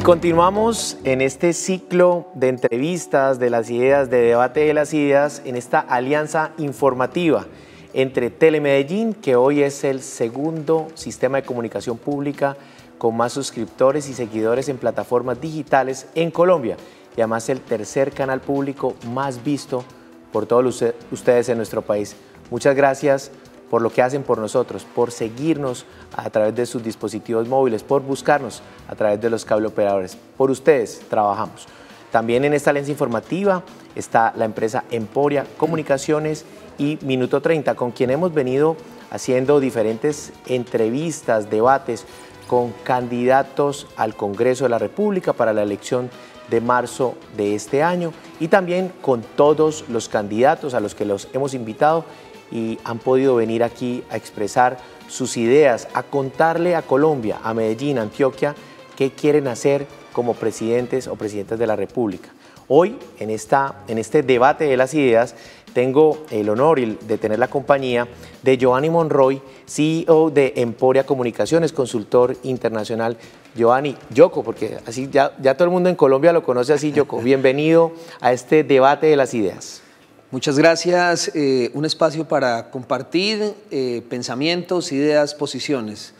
Y continuamos en este ciclo de entrevistas de las ideas, de debate de las ideas, en esta alianza informativa entre Telemedellín, que hoy es el segundo sistema de comunicación pública con más suscriptores y seguidores en plataformas digitales en Colombia, y además el tercer canal público más visto por todos ustedes en nuestro país. Muchas gracias por lo que hacen por nosotros, por seguirnos a través de sus dispositivos móviles, por buscarnos a través de los cable operadores. Por ustedes trabajamos. También en esta alianza informativa está la empresa Emporia Comunicaciones y Minuto 30, con quien hemos venido haciendo diferentes entrevistas, debates con candidatos al Congreso de la República para la elección de marzo de este año y también con todos los candidatos a los que los hemos invitado y han podido venir aquí a expresar sus ideas, a contarle a Colombia, a Medellín, a Antioquia, qué quieren hacer como presidentes o presidentas de la República. Hoy, en, esta, en este debate de las ideas, tengo el honor de tener la compañía de Giovanni Monroy, CEO de Emporia Comunicaciones, consultor internacional. Giovanni, Yoko, porque así ya, todo el mundo en Colombia lo conoce así, Yoko. Bienvenido a este debate de las ideas. Muchas gracias. Eh, un espacio para compartir eh, pensamientos, ideas, posiciones.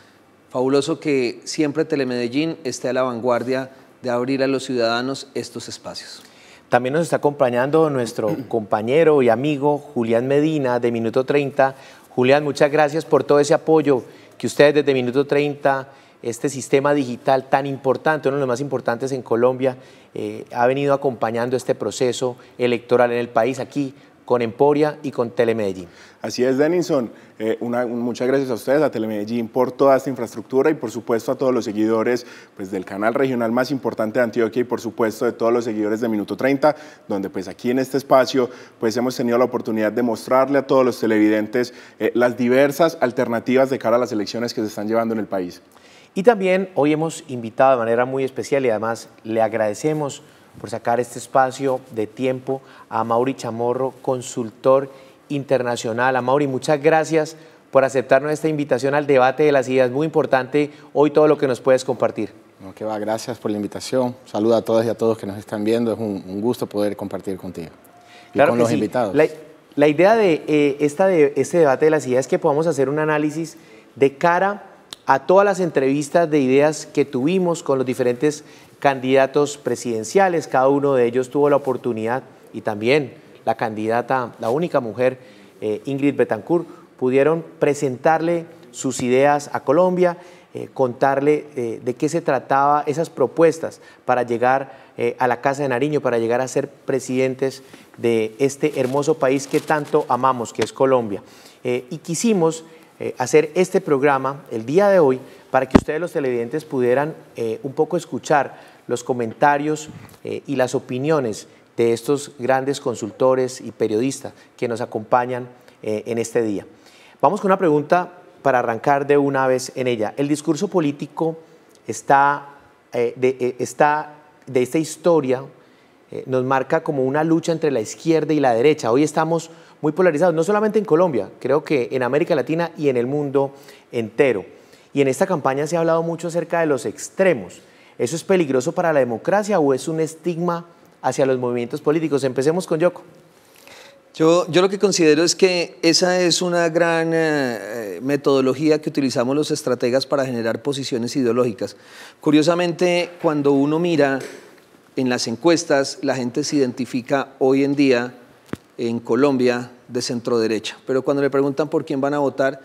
Fabuloso que siempre Telemedellín esté a la vanguardia de abrir a los ciudadanos estos espacios. También nos está acompañando nuestro compañero y amigo Julián Medina de Minuto 30. Julián, muchas gracias por todo ese apoyo que ustedes desde Minuto 30, este sistema digital tan importante, uno de los más importantes en Colombia, eh, ha venido acompañando este proceso electoral en el país. Aquí con Emporia y con Telemedellín. Así es, Denison. Eh, una, muchas gracias a ustedes, a Telemedellín, por toda esta infraestructura y por supuesto a todos los seguidores pues, del canal regional más importante de Antioquia y por supuesto de todos los seguidores de Minuto 30, donde pues aquí en este espacio pues hemos tenido la oportunidad de mostrarle a todos los televidentes eh, las diversas alternativas de cara a las elecciones que se están llevando en el país. Y también hoy hemos invitado de manera muy especial y además le agradecemos por sacar este espacio de tiempo a Mauri Chamorro, consultor internacional. A Mauri, muchas gracias por aceptarnos esta invitación al debate de las ideas. Muy importante hoy todo lo que nos puedes compartir. que va, gracias por la invitación. Saluda a todas y a todos que nos están viendo. Es un, gusto poder compartir contigo y con los invitados. La, idea de, eh, esta de este debate de las ideas es que podamos hacer un análisis de cara a todas las entrevistas de ideas que tuvimos con los diferentes candidatos presidenciales, cada uno de ellos tuvo la oportunidad y también la candidata, la única mujer, eh, Ingrid Betancourt, pudieron presentarle sus ideas a Colombia, eh, contarle eh, de qué se trataba esas propuestas para llegar a la Casa de Nariño, para llegar a ser presidentes de este hermoso país que tanto amamos, que es Colombia. y quisimos eh, hacer este programa el día de hoy para que ustedes los televidentes pudieran eh, un poco escuchar los comentarios eh, y las opiniones de estos grandes consultores y periodistas que nos acompañan en este día. Vamos con una pregunta para arrancar de una vez en ella. El discurso político está de esta historia nos marca como una lucha entre la izquierda y la derecha. Hoy estamos muy polarizado, no solamente en Colombia, creo que en América Latina y en el mundo entero. Y en esta campaña se ha hablado mucho acerca de los extremos. ¿Eso es peligroso para la democracia o es un estigma hacia los movimientos políticos? Empecemos con Yoko. Yo, yo, lo que considero es que esa es una gran eh, metodología que utilizamos los estrategas para generar posiciones ideológicas. Curiosamente, cuando uno mira en las encuestas, la gente se identifica hoy en día en Colombia de centro derecha. Pero cuando le preguntan por quién van a votar,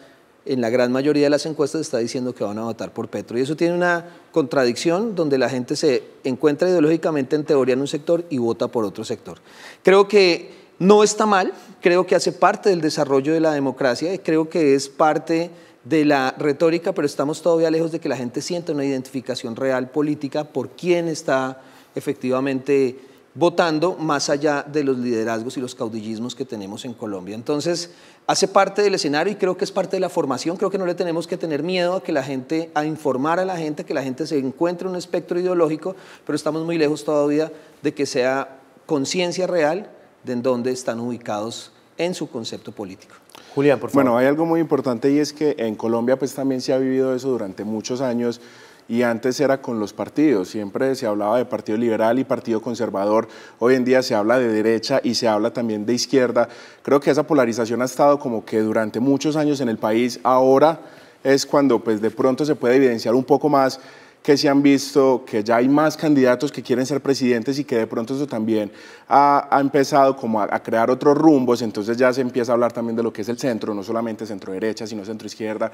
en la gran mayoría de las encuestas está diciendo que van a votar por Petro. Y eso tiene una contradicción donde la gente se encuentra ideológicamente en teoría en un sector y vota por otro sector. Creo que no está mal, creo que hace parte del desarrollo de la democracia, y creo que es parte de la retórica, pero estamos todavía lejos de que la gente sienta una identificación real política por quién está efectivamente votando más allá de los liderazgos y los caudillismos que tenemos en Colombia. Entonces, hace parte del escenario y creo que es parte de la formación, creo que no le tenemos que tener miedo a que la gente, a informar a la gente, que la gente se encuentre en un espectro ideológico, pero estamos muy lejos todavía de que sea conciencia real de en dónde están ubicados en su concepto político. Julián, por favor. Bueno, hay algo muy importante y es que en Colombia pues también se ha vivido eso durante muchos años y antes era con los partidos. Siempre se hablaba de Partido Liberal y Partido Conservador. Hoy en día se habla de derecha y se habla también de izquierda. Creo que esa polarización ha estado como que durante muchos años en el país. Ahora es cuando pues de pronto se puede evidenciar un poco más que se han visto que ya hay más candidatos que quieren ser presidentes y que de pronto eso también ha, empezado como a, crear otros rumbos, entonces ya se empieza a hablar también de lo que es el centro, no solamente centro derecha, sino centro izquierda.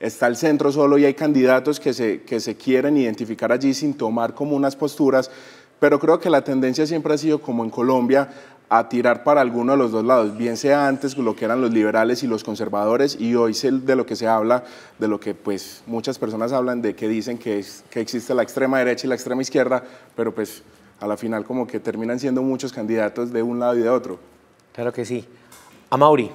Está el centro solo y hay candidatos que se, que se quieren identificar allí sin tomar como unas posturas pero creo que la tendencia siempre ha sido como en Colombia a tirar para alguno de los dos lados, bien sea antes lo que eran los liberales y los conservadores, y hoy de lo que se habla, de lo que pues muchas personas hablan, de que dicen que, que existe la extrema derecha y la extrema izquierda, pero pues a la final como que terminan siendo muchos candidatos de un lado y de otro. Claro que sí. A Mauri.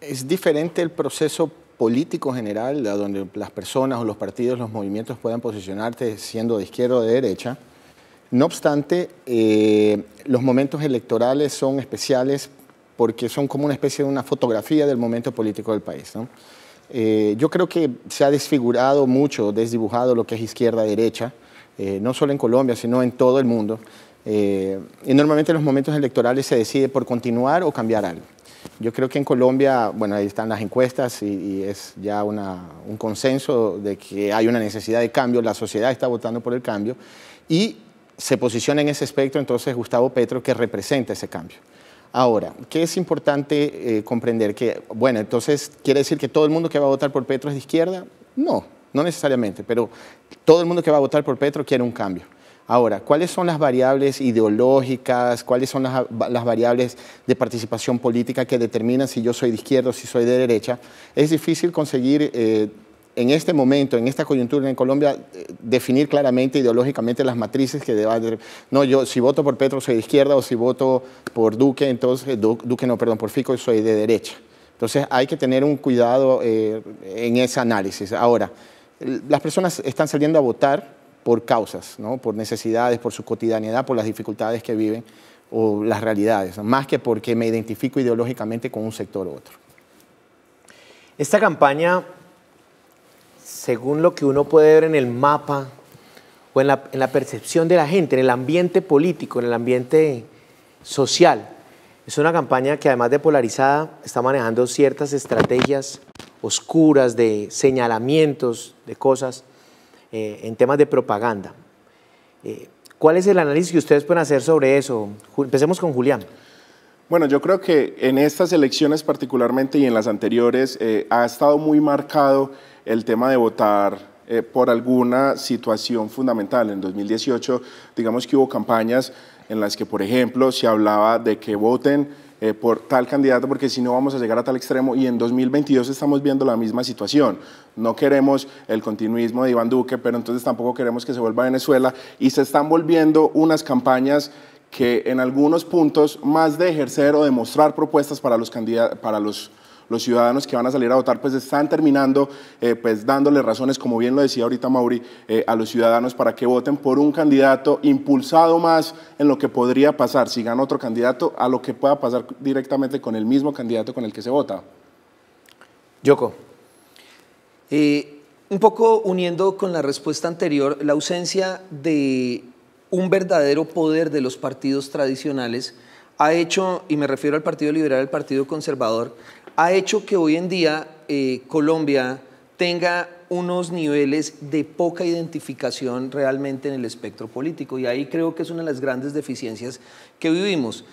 Es diferente el proceso político general, donde las personas o los partidos, los movimientos puedan posicionarse siendo de izquierda o de derecha. No obstante, eh, los momentos electorales son especiales porque son como una especie de una fotografía del momento político del país. Eh, yo creo que se ha desfigurado mucho, desdibujado lo que es izquierda-derecha, eh, no solo en Colombia, sino en todo el mundo. y normalmente en los momentos electorales se decide por continuar o cambiar algo. Yo creo que en Colombia, bueno, ahí están las encuestas y, es ya un consenso de que hay una necesidad de cambio, la sociedad está votando por el cambio y se posiciona en ese espectro entonces Gustavo Petro que representa ese cambio. Ahora, ¿qué es importante eh, comprender? Que, bueno, entonces, ¿quiere decir que todo el mundo que va a votar por Petro es de izquierda? No, no necesariamente, pero todo el mundo que va a votar por Petro quiere un cambio. Ahora, ¿cuáles son las variables ideológicas? ¿Cuáles son las, variables de participación política que determinan si yo soy de izquierda o si soy de derecha? Es difícil conseguir... Eh, en este momento, en esta coyuntura en Colombia, eh, definir claramente ideológicamente las matrices que deba... No, yo si voto por Petro soy de izquierda o si voto por Duque, entonces, eh, Duque no, perdón, por Fico soy de derecha. Entonces hay que tener un cuidado en ese análisis. Ahora, las personas están saliendo a votar por causas, ¿no? por necesidades, por su cotidianidad, por las dificultades que viven o las realidades, más que porque me identifico ideológicamente con un sector u otro. Esta campaña, según lo que uno puede ver en el mapa o en la, en la percepción de la gente, en el ambiente político, en el ambiente social, es una campaña que además de polarizada, está manejando ciertas estrategias oscuras de señalamientos de cosas eh, en temas de propaganda. Eh, ¿Cuál es el análisis que ustedes pueden hacer sobre eso? Empecemos con Julián. Bueno, yo creo que en estas elecciones particularmente y en las anteriores eh, ha estado muy marcado el tema de votar por alguna situación fundamental. En 2018, digamos que hubo campañas en las que, por ejemplo, se hablaba de que voten eh, por tal candidato, porque si no vamos a llegar a tal extremo y en 2022 estamos viendo la misma situación. No queremos el continuismo de Iván Duque, pero entonces tampoco queremos que se vuelva a Venezuela y se están volviendo unas campañas que en algunos puntos, más de ejercer o demostrar propuestas para los, para los los ciudadanos que van a salir a votar, pues están terminando eh, pues dándole razones, como bien lo decía ahorita Mauri, eh, a los ciudadanos para que voten por un candidato impulsado más en lo que podría pasar, si gana otro candidato, a lo que pueda pasar directamente con el mismo candidato con el que se vota. Yoko. Eh, un poco uniendo con la respuesta anterior, la ausencia de un verdadero poder de los partidos tradicionales ha hecho, y me refiero al Partido Liberal, al Partido Conservador, ha hecho que hoy en día eh, Colombia tenga unos niveles de poca identificación realmente en el espectro político. Y ahí creo que es una de las grandes deficiencias que vivimos.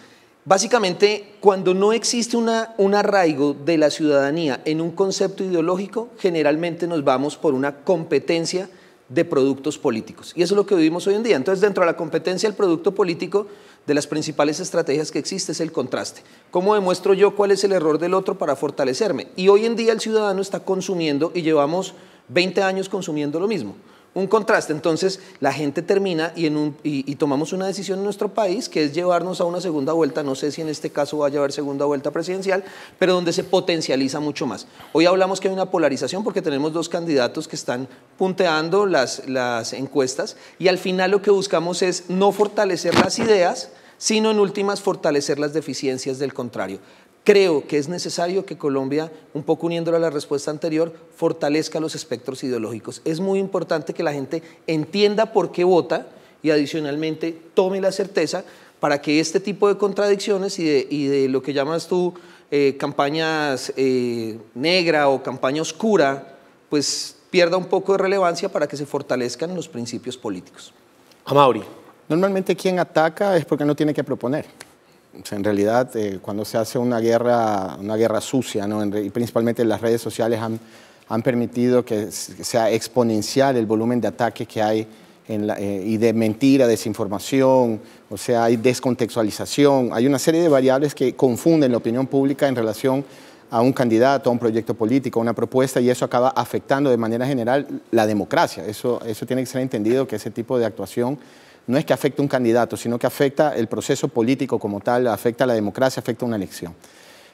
Básicamente, cuando no existe una, un arraigo de la ciudadanía en un concepto ideológico, generalmente nos vamos por una competencia de productos políticos. Y eso es lo que vivimos hoy en día. Entonces, dentro de la competencia del producto político, de las principales estrategias que existe es el contraste. ¿Cómo demuestro yo cuál es el error del otro para fortalecerme? Y hoy en día el ciudadano está consumiendo y llevamos 20 años consumiendo lo mismo un contraste. Entonces, la gente termina y, tomamos una decisión en nuestro país que es llevarnos a una segunda vuelta. No sé si en este caso va a haber segunda vuelta presidencial, pero donde se potencializa mucho más. Hoy hablamos que hay una polarización porque tenemos dos candidatos que están punteando las encuestas y al final lo que buscamos es no fortalecer las ideas, sino en últimas fortalecer las deficiencias del contrario. Creo que es necesario que Colombia, un poco uniéndolo a la respuesta anterior, fortalezca los espectros ideológicos. Es muy importante que la gente entienda por qué vota y adicionalmente tome la certeza para que este tipo de contradicciones y de, lo que llamas tú eh, campañas eh, negra o campaña oscura, pues pierda un poco de relevancia para que se fortalezcan los principios políticos. A mauri Normalmente quien ataca es porque no tiene que proponer en realidad, eh, cuando se hace una guerra, una guerra sucia, y principalmente las redes sociales han, permitido que sea exponencial el volumen de ataques que hay eh, y de mentira, desinformación, o sea, hay descontextualización, hay una serie de variables que confunden la opinión pública en relación a un candidato, a un proyecto político, a una propuesta, y eso acaba afectando de manera general la democracia. eso tiene que ser entendido que ese tipo de actuación no es que afecte a un candidato, sino que afecta el proceso político como tal, afecta a la democracia, afecta a una elección.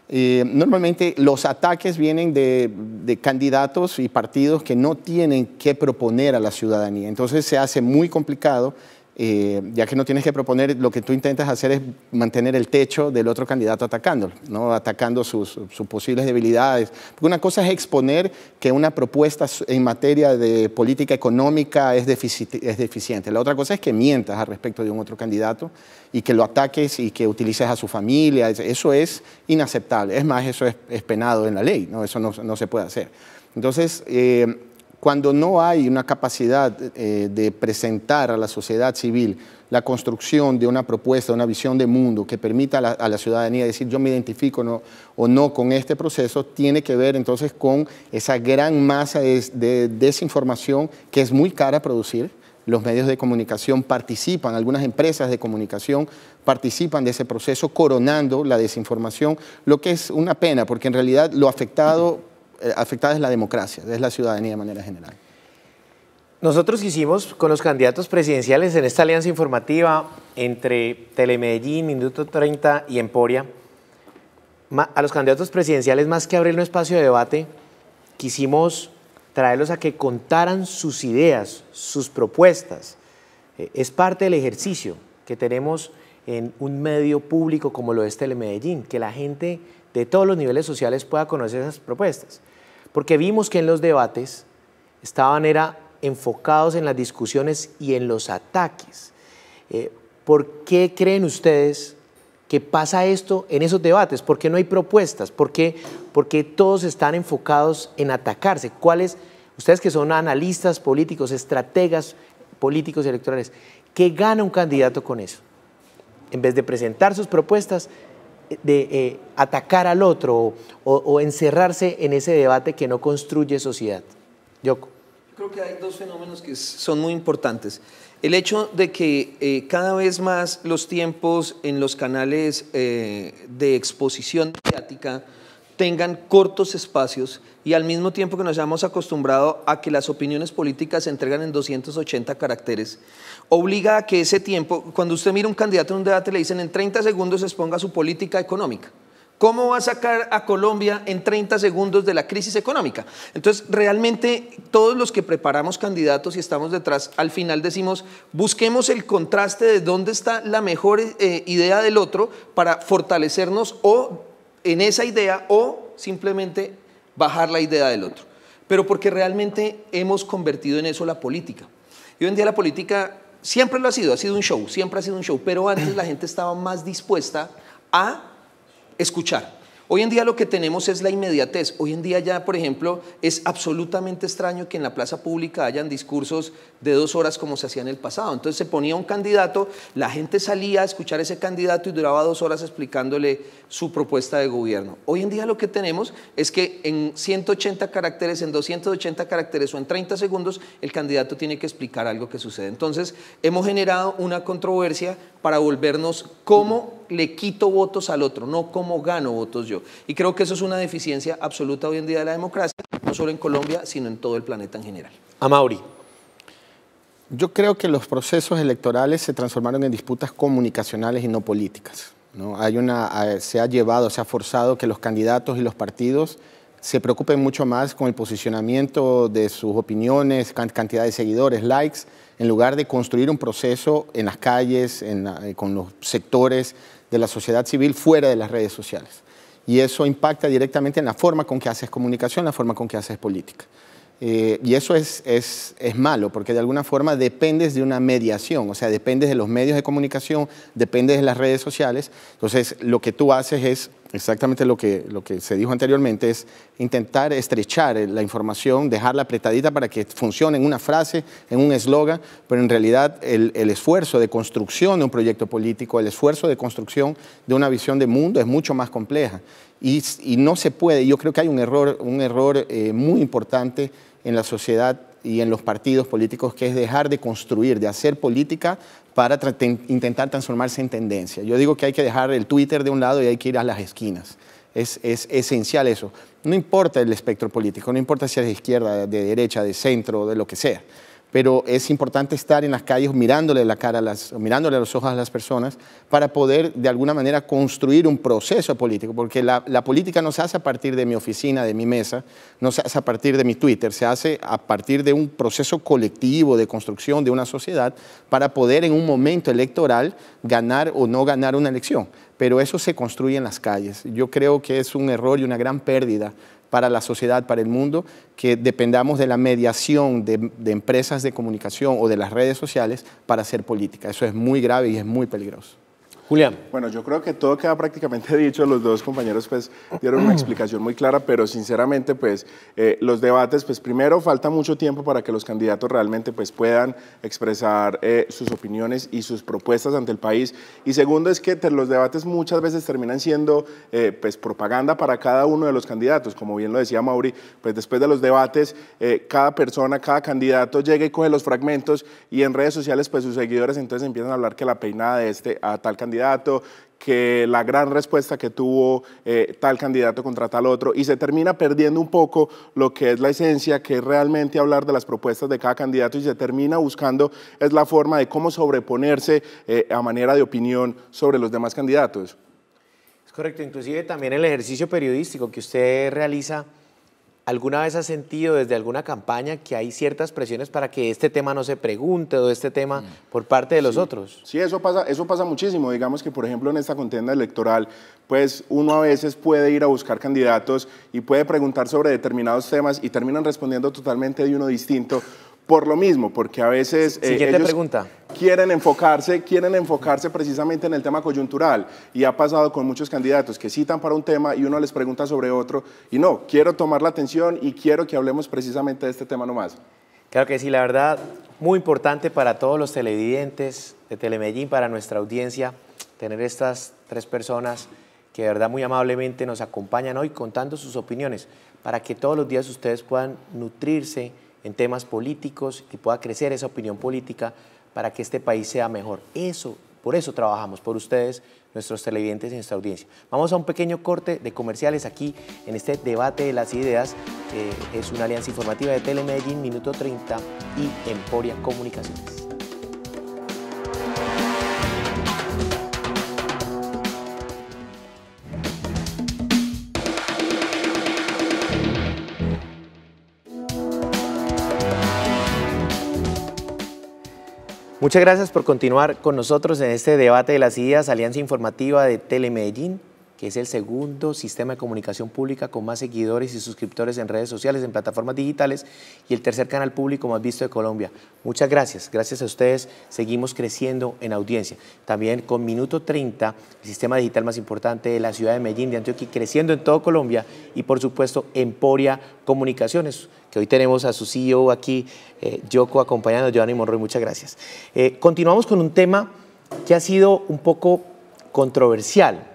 Eh, normalmente los ataques vienen de, de, candidatos y partidos que no tienen que proponer a la ciudadanía. Entonces se hace muy complicado eh, ya que no tienes que proponer, lo que tú intentas hacer es mantener el techo del otro candidato atacándolo, ¿no? atacando sus, posibles debilidades. Porque una cosa es exponer que una propuesta en materia de política económica es, es deficiente, la otra cosa es que mientas al respecto de un otro candidato y que lo ataques y que utilices a su familia, eso es inaceptable, es más, eso es, penado en la ley, ¿no? eso no, se puede hacer. Entonces, eh, cuando no hay una capacidad eh, de presentar a la sociedad civil la construcción de una propuesta, una visión de mundo que permita a la, ciudadanía decir yo me identifico o no con este proceso, tiene que ver entonces con esa gran masa de, desinformación que es muy cara producir. Los medios de comunicación participan, algunas empresas de comunicación participan de ese proceso coronando la desinformación, lo que es una pena porque en realidad lo afectado eh, afectada es la democracia, es la ciudadanía de manera general. Nosotros hicimos con los candidatos presidenciales en esta alianza informativa entre Telemedellín, Minuto 30 y Emporia, a los candidatos presidenciales más que abrir un espacio de debate, quisimos traerlos a que contaran sus ideas, sus propuestas. Eh, es parte del ejercicio que tenemos en un medio público como lo es Telemedellín, que la gente de todos los niveles sociales pueda conocer esas propuestas. Porque vimos que en los debates estaban enfocados en las discusiones y en los ataques. Eh, ¿Por qué creen ustedes que pasa esto en esos debates? ¿Por qué no hay propuestas? ¿Por qué, porque todos están enfocados en atacarse? ¿Cuáles, ustedes que son analistas políticos, estrategas políticos y electorales, qué gana un candidato con eso? En vez de presentar sus propuestas, de eh, atacar al otro o, encerrarse en ese debate que no construye sociedad. Yo creo que hay dos fenómenos que son muy importantes. El hecho de que eh, cada vez más los tiempos en los canales eh, de exposición mediática tengan cortos espacios y al mismo tiempo que nos hayamos acostumbrado a que las opiniones políticas se entregan en 280 caracteres, obliga a que ese tiempo, cuando usted mira un candidato en un debate, le dicen en 30 segundos exponga su política económica. ¿Cómo va a sacar a Colombia en 30 segundos de la crisis económica? Entonces, realmente todos los que preparamos candidatos y estamos detrás, al final decimos, busquemos el contraste de dónde está la mejor eh, idea del otro para fortalecernos o en esa idea o simplemente bajar la idea del otro. Pero porque realmente hemos convertido en eso la política. Y hoy en día la política siempre lo ha sido, ha sido un show, siempre ha sido un show, pero antes la gente estaba más dispuesta a escuchar. Hoy en día lo que tenemos es la inmediatez. Hoy en día ya, por ejemplo, es absolutamente extraño que en la plaza pública hayan discursos de dos horas como se hacía en el pasado. Entonces se ponía un candidato, la gente salía a escuchar a ese candidato y duraba dos horas explicándole su propuesta de gobierno. Hoy en día lo que tenemos es que en 180 caracteres, en 280 caracteres o en 30 segundos, el candidato tiene que explicar algo que sucede. Entonces hemos generado una controversia para volvernos como le quito votos al otro, no cómo gano votos yo. Y creo que eso es una deficiencia absoluta hoy en día de la democracia, no solo en Colombia, sino en todo el planeta en general. A Mauri. Yo creo que los procesos electorales se transformaron en disputas comunicacionales y no políticas. ¿no? Hay una, eh, se ha llevado, se ha forzado que los candidatos y los partidos se preocupen mucho más con el posicionamiento de sus opiniones, cantidad de seguidores, likes, en lugar de construir un proceso en las calles, eh, con los sectores de la sociedad civil fuera de las redes sociales. Y eso impacta directamente en la forma con que haces comunicación, la forma con que haces política. Eh, y eso es, es, es malo, porque de alguna forma dependes de una mediación, o sea, dependes de los medios de comunicación, dependes de las redes sociales. Entonces, lo que tú haces es Exactamente lo que, lo que se dijo anteriormente es intentar estrechar la información, dejarla apretadita para que funcione en una frase, en un eslogan, pero en realidad el, esfuerzo de construcción de un proyecto político, el esfuerzo de construcción de una visión de mundo es mucho más compleja y, no se puede. Yo creo que hay un error, un error eh, muy importante en la sociedad y en los partidos políticos, que es dejar de construir, de hacer política para intentar transformarse en tendencia. Yo digo que hay que dejar el Twitter de un lado y hay que ir a las esquinas. Es, es, esencial eso. No importa el espectro político, no importa si es de izquierda, de derecha, de centro, de lo que sea pero es importante estar en las calles mirándole la cara, a las, mirándole a los ojos a las personas para poder de alguna manera construir un proceso político, porque la, la, política no se hace a partir de mi oficina, de mi mesa, no se hace a partir de mi Twitter, se hace a partir de un proceso colectivo de construcción de una sociedad para poder en un momento electoral ganar o no ganar una elección. Pero eso se construye en las calles. Yo creo que es un error y una gran pérdida para la sociedad, para el mundo, que dependamos de la mediación de, de, empresas de comunicación o de las redes sociales para hacer política. Eso es muy grave y es muy peligroso. Julián. Bueno, yo creo que todo queda prácticamente dicho, los dos compañeros pues dieron una mm. explicación muy clara, pero sinceramente pues eh, los debates pues primero falta mucho tiempo para que los candidatos realmente pues puedan expresar eh, sus opiniones y sus propuestas ante el país y segundo es que los debates muchas veces terminan siendo eh, pues propaganda para cada uno de los candidatos, como bien lo decía Mauri, pues después de los debates cada persona, cada candidato llega y coge los fragmentos y en redes sociales pues sus seguidores entonces empiezan a hablar que la peinada de este a tal candidato candidato, que la gran respuesta que tuvo eh, tal candidato contra tal otro, y se termina perdiendo un poco lo que es la esencia, que es realmente hablar de las propuestas de cada candidato, y se termina buscando, es la forma de cómo sobreponerse eh, a manera de opinión sobre los demás candidatos. Es correcto, inclusive también el ejercicio periodístico que usted realiza ¿Alguna vez has sentido desde alguna campaña que hay ciertas presiones para que este tema no se pregunte o este tema mm. por parte de los otros? Sí, eso pasa, eso pasa muchísimo. Digamos que, por ejemplo, en esta contienda electoral, pues uno a veces puede ir a buscar candidatos y puede preguntar sobre determinados temas y terminan respondiendo totalmente de uno distinto por lo mismo, porque a veces... Eh, ellos pregunta. Quieren enfocarse, quieren enfocarse precisamente en el tema coyuntural y ha pasado con muchos candidatos que citan para un tema y uno les pregunta sobre otro y no, quiero tomar la atención y quiero que hablemos precisamente de este tema nomás. Claro que sí, la verdad, muy importante para todos los televidentes de Telemedellín, para nuestra audiencia, tener estas tres personas que de verdad muy amablemente nos acompañan hoy contando sus opiniones para que todos los días ustedes puedan nutrirse en temas políticos y pueda crecer esa opinión política para que este país sea mejor. Eso, por eso trabajamos, por ustedes, nuestros televidentes y nuestra audiencia. Vamos a un pequeño corte de comerciales aquí en este debate de las ideas. es una alianza informativa de Telemedellín, Minuto 30 y Emporia Comunicaciones. Muchas gracias por continuar con nosotros en este debate de las ideas, Alianza Informativa de Telemedellín es el segundo sistema de comunicación pública con más seguidores y suscriptores en redes sociales, en plataformas digitales, y el tercer canal público más visto de Colombia. Muchas gracias, gracias a ustedes, seguimos creciendo en audiencia. También con Minuto 30, el sistema digital más importante de la ciudad de Medellín, de Antioquia, creciendo en todo Colombia, y por supuesto Emporia Comunicaciones, que hoy tenemos a su CEO aquí, eh, Yoko, acompañando a Giovanni Monroy, muchas gracias. Eh, continuamos con un tema que ha sido un poco controversial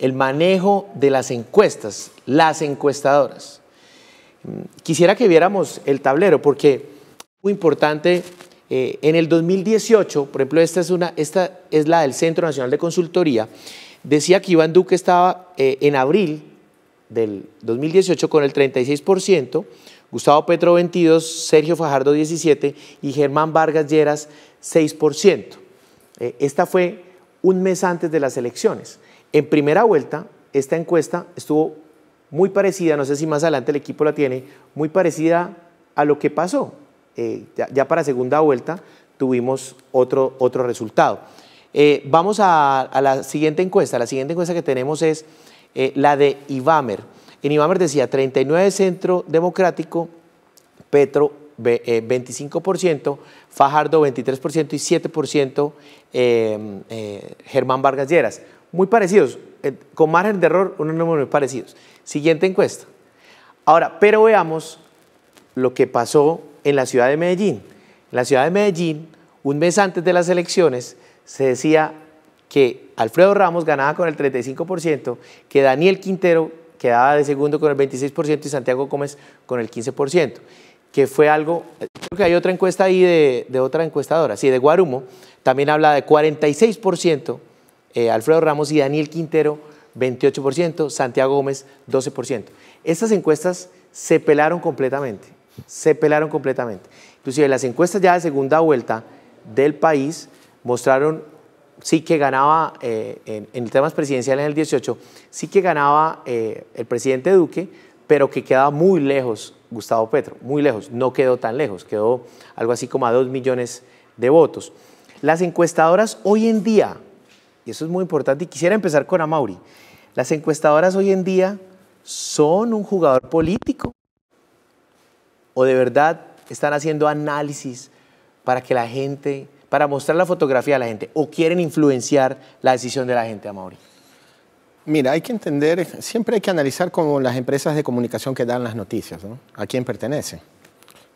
el manejo de las encuestas, las encuestadoras. Mm, quisiera que viéramos el tablero porque muy importante, eh, en el 2018, por ejemplo, esta es, una, esta es la del Centro Nacional de Consultoría, decía que Iván Duque estaba eh, en abril del 2018 con el 36%, Gustavo Petro 22, Sergio Fajardo 17 y Germán Vargas Lleras 6%. Eh, esta fue un mes antes de las elecciones. En primera vuelta, esta encuesta estuvo muy parecida, no sé si más adelante el equipo la tiene, muy parecida a lo que pasó. Eh, ya, para segunda vuelta tuvimos otro, otro resultado. Eh, vamos a, la siguiente encuesta. La siguiente encuesta que tenemos es eh, la de Ivamer. En Ivamer decía 39 Centro Democrático, Petro 25%, Fajardo 23% y 7% em, Germán Vargas Lleras muy parecidos, eh, con margen de error, unos números muy parecidos. Siguiente encuesta. Ahora, pero veamos lo que pasó en la ciudad de Medellín. En la ciudad de Medellín, un mes antes de las elecciones, se decía que Alfredo Ramos ganaba con el 35%, que Daniel Quintero quedaba de segundo con el 26% y Santiago Gómez con el 15%, que fue algo, creo que hay otra encuesta ahí de, otra encuestadora, sí, de Guarumo, también habla de 46% eh, Alfredo Ramos y Daniel Quintero 28%, Santiago Gómez 12%. Estas encuestas se pelaron completamente, se pelaron completamente. Inclusive las encuestas ya de segunda vuelta del país mostraron sí que ganaba eh, en, temas presidenciales en el 18, sí que ganaba eh, el presidente Duque, pero que quedaba muy lejos Gustavo Petro, muy lejos, no quedó tan lejos, quedó algo así como a dos millones de votos. Las encuestadoras hoy en día, eso es muy importante, y quisiera empezar con Amaury. Las encuestadoras hoy en día son un jugador político o de verdad están haciendo análisis para que la gente, para mostrar la fotografía a la gente o quieren influenciar la decisión de la gente, Amaury? Mira, hay que entender, siempre hay que analizar como las empresas de comunicación que dan las noticias, ¿A quién pertenece?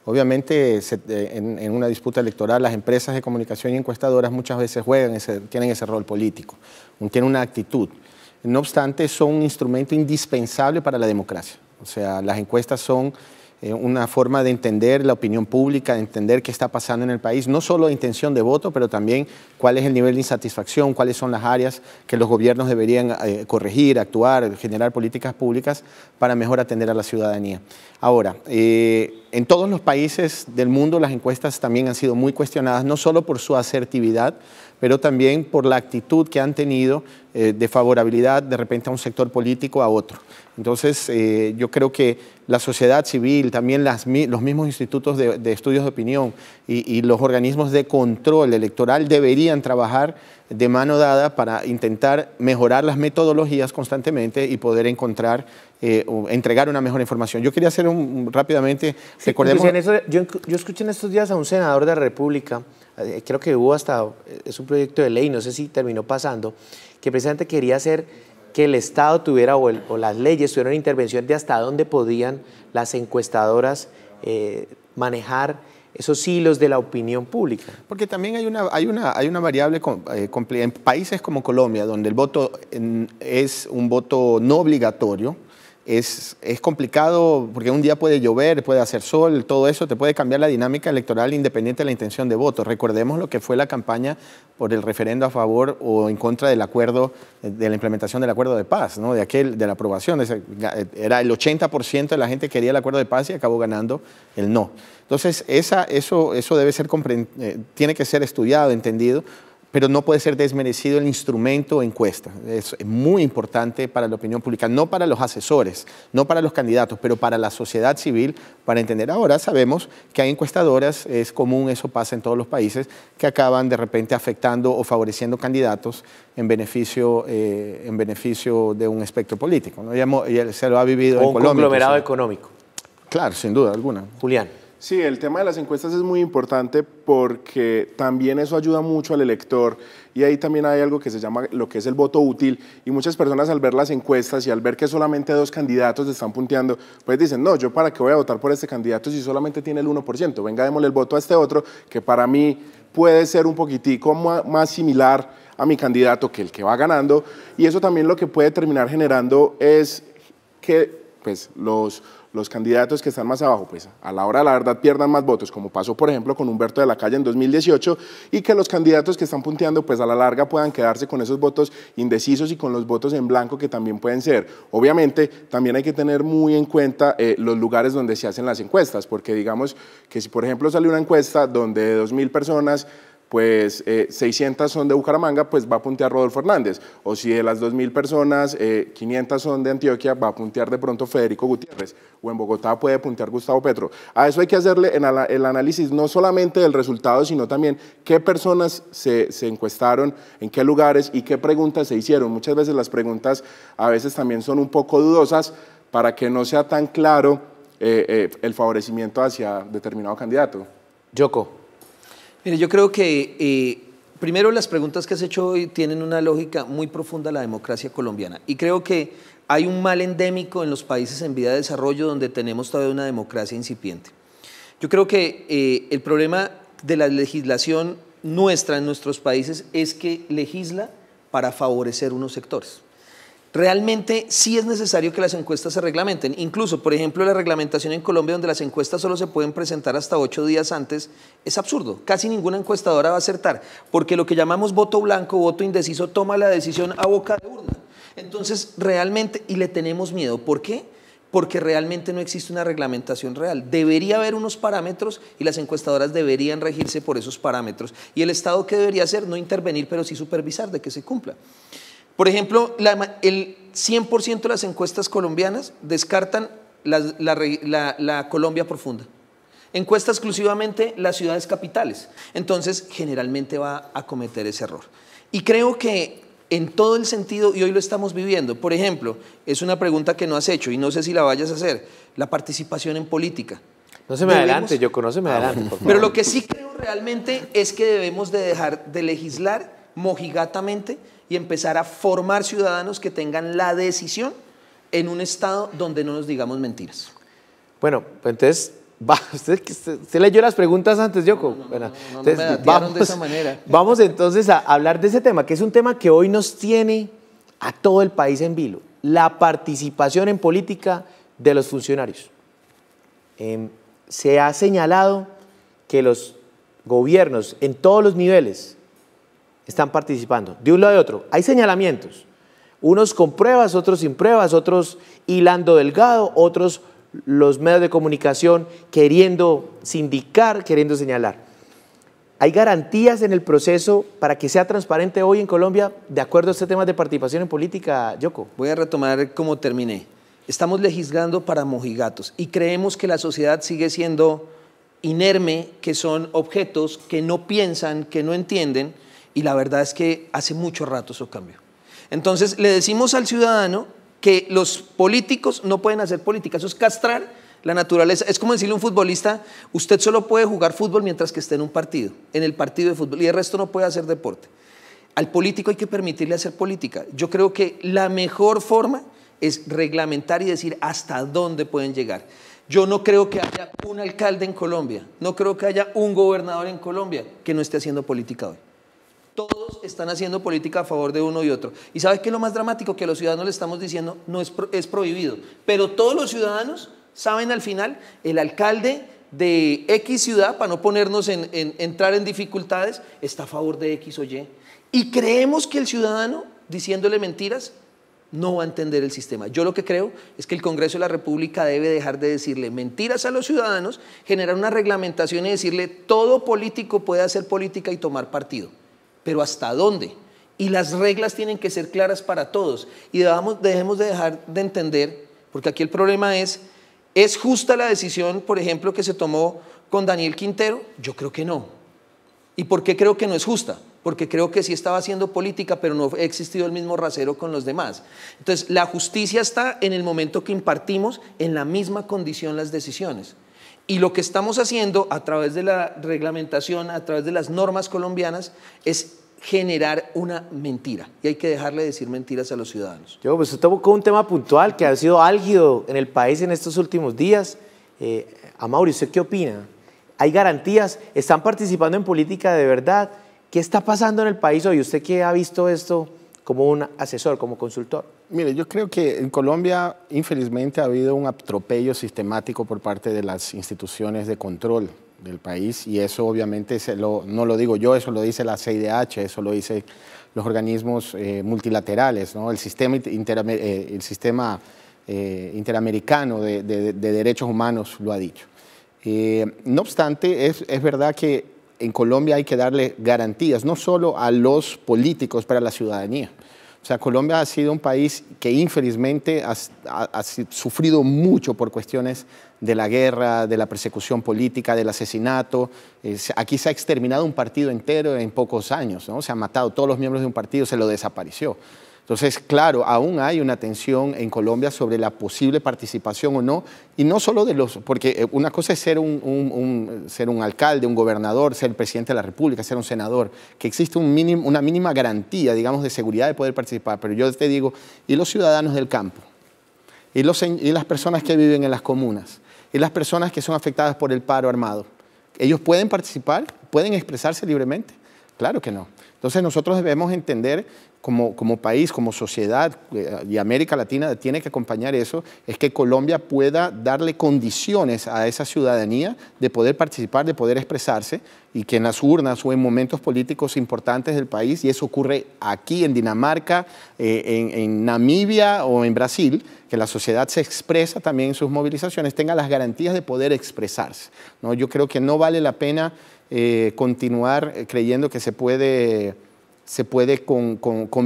Obviamente, eh, en, una disputa electoral, las empresas de comunicación y encuestadoras muchas veces juegan, tienen ese rol político, tienen una actitud. No obstante, son un instrumento indispensable para la democracia. O sea, las encuestas son eh, una forma de entender la opinión pública, de entender qué está pasando en el país, no solo de intención de voto, pero también cuál es el nivel de insatisfacción, cuáles son las áreas que los gobiernos deberían eh, corregir, actuar, generar políticas públicas para mejor atender a la ciudadanía. Ahora, eh, en todos los países del mundo las encuestas también han sido muy cuestionadas, no solo por su asertividad, pero también por la actitud que han tenido de favorabilidad de repente a un sector político a otro. Entonces, yo creo que la sociedad civil, también los mismos institutos de, estudios de opinión y, los organismos de control electoral deberían trabajar de mano dada para intentar mejorar las metodologías constantemente y poder encontrar eh, o entregar una mejor información. Yo quería hacer un, rápidamente, recordemos... yo, yo escuché en estos días a un senador de la República, eh, creo que hubo hasta, eh, es un proyecto de ley, no sé si terminó pasando, que precisamente quería hacer que el Estado tuviera o, las leyes tuvieran intervención de hasta dónde podían las encuestadoras eh, manejar esos hilos de la opinión pública. Porque también hay una, hay una, hay una variable eh, en países como Colombia, donde el voto es un voto no obligatorio, es, es, complicado porque un día puede llover, puede hacer sol, todo eso te puede cambiar la dinámica electoral independiente de la intención de voto. Recordemos lo que fue la campaña por el referendo a favor o en contra del acuerdo, de la implementación del acuerdo de paz, ¿no? de, aquel, de la aprobación. Era el 80% de la gente quería el acuerdo de paz y acabó ganando el no. Entonces, esa, eso, eso debe ser, eh, tiene que ser estudiado, entendido, pero no puede ser desmerecido el instrumento encuesta. Es muy importante para la opinión pública, no para los asesores, no para los candidatos, pero para la sociedad civil, para entender. Ahora sabemos que hay encuestadoras, es común, eso pasa en todos los países, que acaban de repente afectando o favoreciendo candidatos en beneficio, eh, en beneficio de un espectro político. ¿no? se lo ha vivido en un Colombia. Un conglomerado económico. Claro, sin duda alguna. Julián. Sí, el tema de las encuestas es muy importante porque también eso ayuda mucho al elector y ahí también hay algo que se llama lo que es el voto útil y muchas personas al ver las encuestas y al ver que solamente dos candidatos están punteando, pues dicen, no, yo para qué voy a votar por este candidato si solamente tiene el 1%, venga, démosle el voto a este otro que para mí puede ser un poquitico más similar a mi candidato que el que va ganando y eso también lo que puede terminar generando es que pues los los candidatos que están más abajo, pues a la hora de la verdad pierdan más votos, como pasó por ejemplo con Humberto de la Calle en 2018, y que los candidatos que están punteando, pues a la larga puedan quedarse con esos votos indecisos y con los votos en blanco que también pueden ser. Obviamente, también hay que tener muy en cuenta eh, los lugares donde se hacen las encuestas, porque digamos que si por ejemplo sale una encuesta donde dos 2.000 personas, pues 600 eh, son de Bucaramanga, pues va a puntear Rodolfo Hernández. O si de las 2.000 personas, 500 eh, son de Antioquia, va a puntear de pronto Federico Gutiérrez. O en Bogotá puede puntear Gustavo Petro. A eso hay que hacerle el análisis no solamente del resultado, sino también qué personas se, encuestaron, en qué lugares y qué preguntas se hicieron. Muchas veces las preguntas a veces también son un poco dudosas para que no sea tan claro eh, el favorecimiento hacia determinado candidato. Yoko. Mire, yo creo que eh, primero las preguntas que has hecho hoy tienen una lógica muy profunda a la democracia colombiana y creo que hay un mal endémico en los países en vía de desarrollo donde tenemos todavía una democracia incipiente. Yo creo que eh, el problema de la legislación nuestra en nuestros países es que legisla para favorecer unos sectores. Realmente sí es necesario que las encuestas se reglamenten. Incluso, por ejemplo, la reglamentación en Colombia, donde las encuestas solo se pueden presentar hasta ocho días antes, es absurdo. Casi ninguna encuestadora va a acertar, porque lo que llamamos voto blanco, voto indeciso, toma la decisión a boca de urna. Entonces, realmente, y le tenemos miedo. ¿Por qué? porque realmente no existe una reglamentación real. Debería haber unos parámetros y las encuestadoras deberían regirse por esos parámetros. Y el Estado, ¿qué debería hacer? No intervenir, pero sí supervisar de que se cumpla. Por ejemplo, la, el 100% de las encuestas colombianas descartan la, Colombia profunda. Encuesta exclusivamente las ciudades capitales. Entonces, generalmente va a cometer ese error. Y creo que en todo el sentido, y hoy lo estamos viviendo. Por ejemplo, es una pregunta que no has hecho y no sé si la vayas a hacer, la participación en política. No se me adelante, yo me adelante. Pero lo que sí creo realmente es que debemos de dejar de legislar mojigatamente y empezar a formar ciudadanos que tengan la decisión en un estado donde no nos digamos mentiras. Bueno, pues entonces, va, usted, leyó las preguntas antes, Yoko. vamos, manera. Vamos entonces a hablar de ese tema, que es un tema que hoy nos tiene a todo el país en vilo, la participación en política de los funcionarios. Em, se ha señalado que los gobiernos en todos los niveles están participando, de un lado y otro. Hay señalamientos, unos con pruebas, otros sin pruebas, otros hilando delgado, otros los medios de comunicación queriendo sindicar, queriendo señalar. ¿Hay garantías en el proceso para que sea transparente hoy en Colombia de acuerdo a este tema de participación en política, Yoko? Voy a retomar como terminé. Estamos legislando para mojigatos y creemos que la sociedad sigue siendo inerme, que son objetos que no piensan, que no entienden y la verdad es que hace mucho rato eso cambió. Entonces le decimos al ciudadano que los políticos no pueden hacer política, eso es castrar la naturaleza. Es como decirle a un futbolista, usted solo puede jugar fútbol mientras que esté en un partido, en el partido de fútbol, y el resto no puede hacer deporte. Al político hay que permitirle hacer política. Yo creo que la mejor forma es reglamentar y decir hasta dónde pueden llegar. Yo no creo que haya un alcalde en Colombia, no creo que haya un gobernador en Colombia que no esté haciendo política hoy. Todos están haciendo política a favor de uno y otro. ¿Y sabes qué es lo más dramático? Que a los ciudadanos le estamos diciendo, no es, es prohibido. Pero todos los ciudadanos saben al final, el alcalde de X ciudad, para no ponernos en entrar en dificultades, está a favor de X o Y. Y creemos que el ciudadano, diciéndole mentiras, no va a entender el sistema. Yo lo que creo es que el Congreso de la República debe dejar de decirle mentiras a los ciudadanos, generar una reglamentación y decirle todo político puede hacer política y tomar partido pero ¿hasta dónde? Y las reglas tienen que ser claras para todos. Y dejemos de dejar de entender, porque aquí el problema es, ¿es justa la decisión, por ejemplo, que se tomó con Daniel Quintero? Yo creo que no. ¿Y por qué creo que no es justa? Porque creo que sí estaba haciendo política, pero no ha existido el mismo rasero con los demás. Entonces, la justicia está en el momento que impartimos en la misma condición las decisiones. Y lo que estamos haciendo a través de la reglamentación, a través de las normas colombianas, es generar una mentira. Y hay que dejarle decir mentiras a los ciudadanos. Yo, pues usted tocó un tema puntual que ha sido álgido en el país en estos últimos días. Eh, a Mauricio, qué opina? ¿Hay garantías? ¿Están participando en política de verdad? ¿Qué está pasando en el país hoy? ¿Usted qué ha visto esto como un asesor, como consultor? Mire, yo creo que en Colombia, infelizmente, ha habido un atropello sistemático por parte de las instituciones de control del país y eso obviamente no lo digo yo, eso lo dice la CIDH, eso lo dicen los organismos eh, multilaterales, el sistema, eh, eh, interamericano de, derechos humanos lo ha dicho. no obstante, es, es verdad que en Colombia hay que darle garantías, no solo a los políticos, para la ciudadanía. O sea, Colombia ha sido un país que infelizmente ha, sufrido mucho por cuestiones de la guerra, de la persecución política, del asesinato. Eh, aquí se ha exterminado un partido entero en pocos años, ¿no? Se han matado todos los miembros de un partido, se lo desapareció. Entonces, claro, aún hay una tensión en Colombia sobre la posible participación o no, y no solo de los, porque eh, una cosa es ser un, ser un alcalde, un gobernador, ser el presidente de la República, ser un senador, que existe una mínima garantía, digamos, de seguridad de poder participar, pero yo te digo, ¿y los ciudadanos del campo? ¿Y, los, y las personas que viven en las comunas? ¿Y las personas que son afectadas por el paro armado? ¿Ellos pueden participar? ¿Pueden expresarse libremente? Claro que no. Entonces nosotros debemos entender como, como país, como sociedad, eh, y América Latina tiene que acompañar eso, es que Colombia pueda darle condiciones a esa ciudadanía de poder participar, de poder expresarse, y que en las urnas o en momentos políticos importantes del país, y eso ocurre aquí en Dinamarca, eh, en, Namibia o en Brasil, que la sociedad se expresa también en sus movilizaciones, tenga las garantías de poder expresarse. ¿no? Yo creo que no vale la pena eh, continuar eh, creyendo que se puede, se puede con,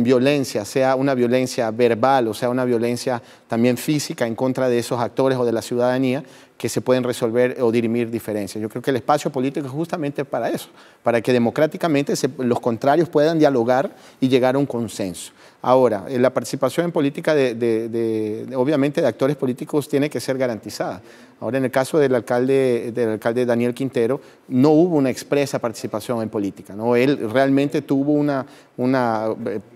violencia, sea una violencia verbal o sea una violencia también física en contra de esos actores o de la ciudadanía, que se pueden resolver o dirimir diferencias. Yo creo que el espacio político es justamente para eso, para que democráticamente los contrarios puedan dialogar y llegar a un consenso. Ahora, eh, la participación en política, de, obviamente, de actores políticos tiene que ser garantizada. Ahora, en el caso del alcalde, del alcalde Daniel Quintero, no hubo una expresa participación en política. ¿no? Él realmente tuvo una, una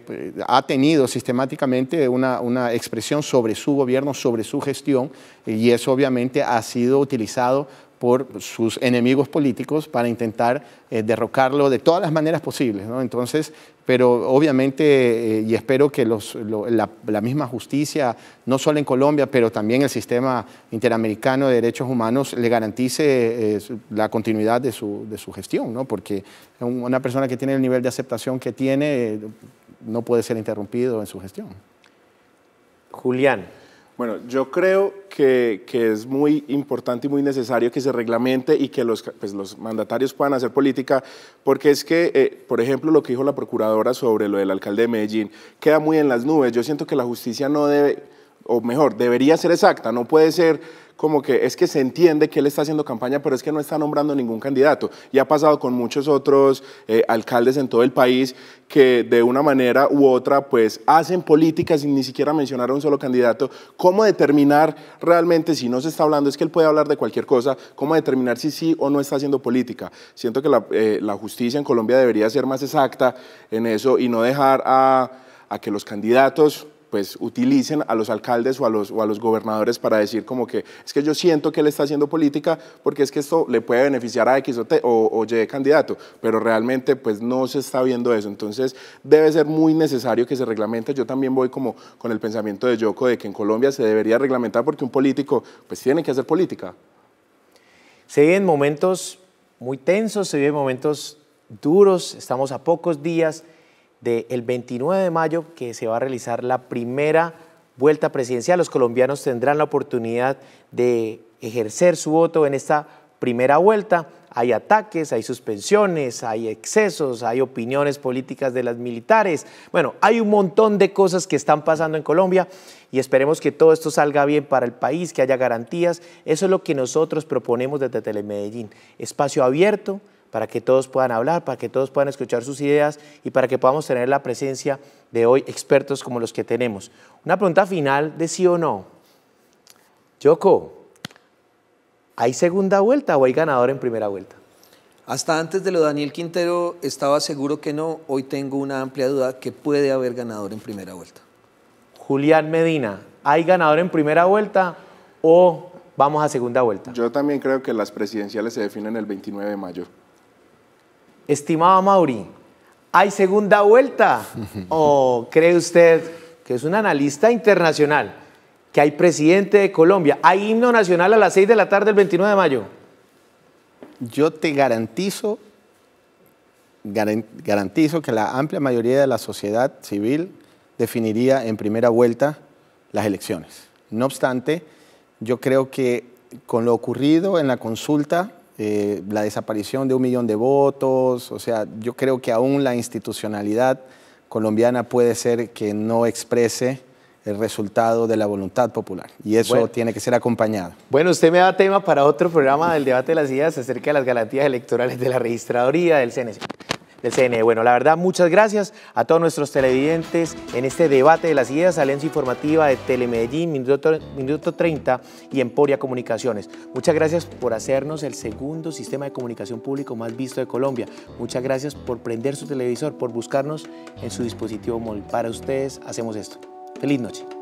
eh, ha tenido sistemáticamente una, expresión sobre su gobierno, sobre su gestión, y eso obviamente ha sido utilizado por sus enemigos políticos para intentar eh, derrocarlo de todas las maneras posibles. Entonces, pero obviamente, eh, y espero que la, misma justicia, no solo en Colombia, pero también el sistema interamericano de derechos humanos, le garantice eh, la continuidad de su, gestión, porque una persona que tiene el nivel de aceptación que tiene eh, no puede ser interrumpido en su gestión. Julián, bueno, yo creo que, es muy importante y muy necesario que se reglamente y que los, pues, los mandatarios puedan hacer política, porque es que, eh, por ejemplo, lo que dijo la procuradora sobre lo del alcalde de Medellín queda muy en las nubes. Yo siento que la justicia no debe o mejor, debería ser exacta, no puede ser como que es que se entiende que él está haciendo campaña, pero es que no está nombrando ningún candidato. Y ha pasado con muchos otros eh, alcaldes en todo el país que de una manera u otra pues hacen política sin ni siquiera mencionar a un solo candidato. ¿Cómo determinar realmente si no se está hablando? Es que él puede hablar de cualquier cosa. ¿Cómo determinar si sí o no está haciendo política? Siento que la, eh, justicia en Colombia debería ser más exacta en eso y no dejar a, a que los candidatos pues utilicen a los alcaldes o a los, a los gobernadores para decir como que es que yo siento que él está haciendo política porque es que esto le puede beneficiar a X o, T, o, Y candidato, pero realmente pues no se está viendo eso. Entonces debe ser muy necesario que se reglamente. Yo también voy como con el pensamiento de Yoko de que en Colombia se debería reglamentar porque un político pues tiene que hacer política. Se viven momentos muy tensos, se viven momentos duros, estamos a pocos días del 29 de mayo que se va a realizar la primera vuelta presidencial. Los colombianos tendrán la oportunidad de ejercer su voto en esta primera vuelta. Hay ataques, hay suspensiones, hay excesos, hay opiniones políticas de las militares. Bueno, hay un montón de cosas que están pasando en Colombia y esperemos que todo esto salga bien para el país, que haya garantías. Eso es lo que nosotros proponemos desde Telemedellín. Espacio abierto, para que todos puedan hablar, para que todos puedan escuchar sus ideas y para que podamos tener la presencia de hoy expertos como los que tenemos. Una pregunta final de sí o no. Yoko, ¿hay segunda vuelta o hay ganador en primera vuelta? Hasta antes de lo de Daniel Quintero estaba seguro que no, hoy tengo una amplia duda que puede haber ganador en primera vuelta. Julián Medina, ¿hay ganador en primera vuelta o vamos a segunda vuelta? Yo también creo que las presidenciales se definen el 29 de mayo. Estimado Mauri, ¿hay segunda vuelta? ¿O cree usted, que es un analista internacional, que hay presidente de Colombia? ¿Hay himno nacional a las 6 de la tarde del 29 de mayo? Yo te garantizo, garantizo que la amplia mayoría de la sociedad civil definiría en primera vuelta las elecciones. No obstante, yo creo que con lo ocurrido en la consulta eh, la desaparición de un millón de votos, o sea, yo creo que aún la institucionalidad colombiana puede ser que no exprese el resultado de la voluntad popular. Y eso tiene que ser acompañado. Bueno, usted me da tema para otro programa del debate de las ideas acerca de las garantías electorales de la registraduría del CNC del Bueno, la verdad, muchas gracias a todos nuestros televidentes en este debate de las ideas, Alianza Informativa de Telemedellín, Minuto, Minuto 30 y Emporia Comunicaciones. Muchas gracias por hacernos el segundo sistema de comunicación público más visto de Colombia. Muchas gracias por prender su televisor, por buscarnos en su dispositivo móvil. Para ustedes hacemos esto. Feliz noche.